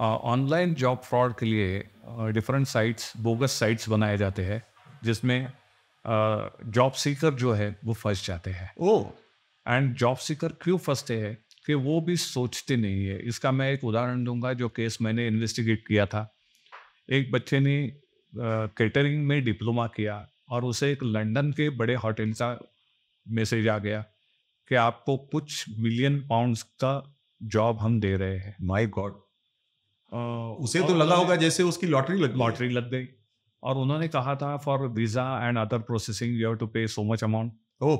Online job fraud के लिए different sites bogus sites बनाए जाते हैं जिसमें जॉब सीकर जो है वो फंस जाते हैं ओ एंड जॉब सीकर क्यों फंसते हैं कि वो भी सोचते नहीं है इसका मैं एक उदाहरण दूंगा जो केस मैंने इन्वेस्टिगेट किया था एक बच्चे ने कैटरिंग में डिप्लोमा किया और उसे एक लंदन के बड़े होटल का मैसेज आ गया कि आपको कुछ मिलियन पाउंड्स का जॉब हम दे रहे हैं माय गॉड उसे तो लगा होगा जैसे उसकी लॉटरी लग लॉटरी लग गई और उन्होंने कहा था for visa and other processing you have to pay so much amount oh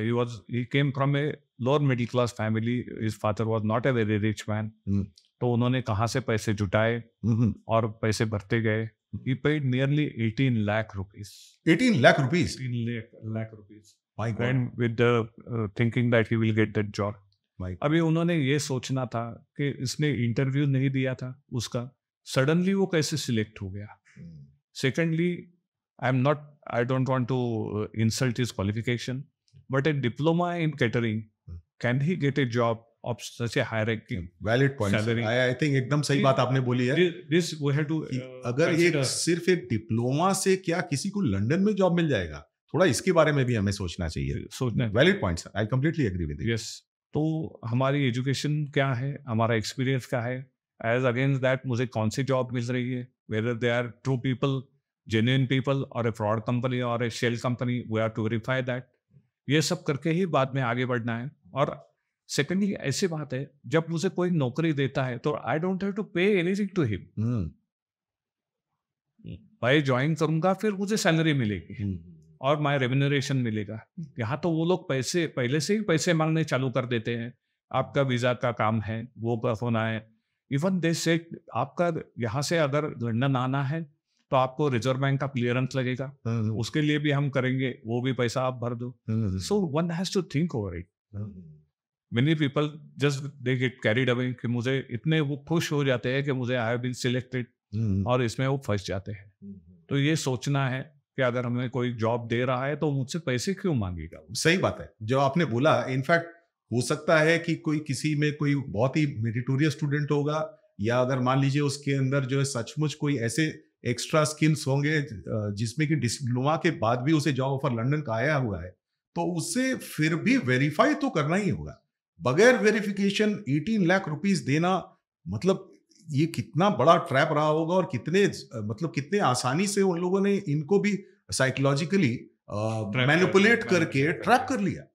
he was he came from a lower middle class family his father was not a very rich man तो उन्होंने कहाँ से पैसे जुटाए हम्म, हम्म। और पैसे भरते गए he paid nearly 18 lakh rupees 18 lakh rupees 18 lakh rupees my God with the thinking that he will get that job अभी उन्होंने ये सोचना था कि इसने इंटरव्यू नहीं दिया था उसका सडनली वो कैसे सिलेक्ट हो गया secondly I am not I don't want to insult his qualification but a diploma in catering can he get a job एकदम सही बात आपने बोली है uh, अगर एक सिर्फ एक डिप्लोमा से क्या किसी को लंदन में जॉब मिल जाएगा थोड़ा इसके बारे में भी हमें सोचना चाहिए सोचना valid points I completely agree with yes तो हमारी एजुकेशन क्या है हमारा एक्सपीरियंस क्या है एज अगेंस्ट दैट मुझे कौन सी जॉब मिल रही है whether they are true people genuine people और ए फ्रॉड कंपनी और a shell company we are to verify that ये सब करके ही बाद में आगे बढ़ना है और सेकेंडली ऐसी बात है जब मुझे कोई नौकरी देता है तो I don't have to pay anything to him भाई ज्वाइन करूंगा फिर मुझे सैलरी मिलेगी hmm. और माय रेम्यूनरेशन मिलेगा यहाँ तो वो लोग पैसे पहले से ही पैसे मांगने चालू कर देते हैं आपका वीज़ा का काम है वो कर होना है इवन दे से आपका यहाँ से अगर लंडन आना है तो आपको रिजर्व बैंक का क्लियरेंस लगेगा हम्म। उसके लिए भी हम करेंगे वो भी पैसा आप भर दो so one has to think over it many people just they get carried डबे कि मुझे इतने वो खुश हो जाते हैं कि मुझे आई हैव बीन सिलेक्टेड और इसमें वो फंस जाते हैं हम्म। तो ये सोचना है कि अगर हमें कोई जॉब दे रहा है तो मुझसे पैसे क्यों मांगेगा सही बात है जो आपने बोला इनफैक्ट हो सकता है कि कोई किसी में कोई बहुत ही मेडिटोरियस स्टूडेंट होगा या अगर मान लीजिए उसके अंदर जो है सचमुच कोई ऐसे एक्स्ट्रा स्किल्स होंगे जिसमें कि डिप्लोमा के बाद भी उसे जॉब ऑफर लंडन का आया हुआ है तो उसे फिर भी वेरीफाई तो करना ही होगा बगैर वेरिफिकेशन 18 लाख रुपीस देना मतलब ये कितना बड़ा ट्रैप रहा होगा और कितने मतलब कितने आसानी से उन लोगों ने इनको भी साइकोलॉजिकली मैनिपुलेट करके ट्रैप कर लिया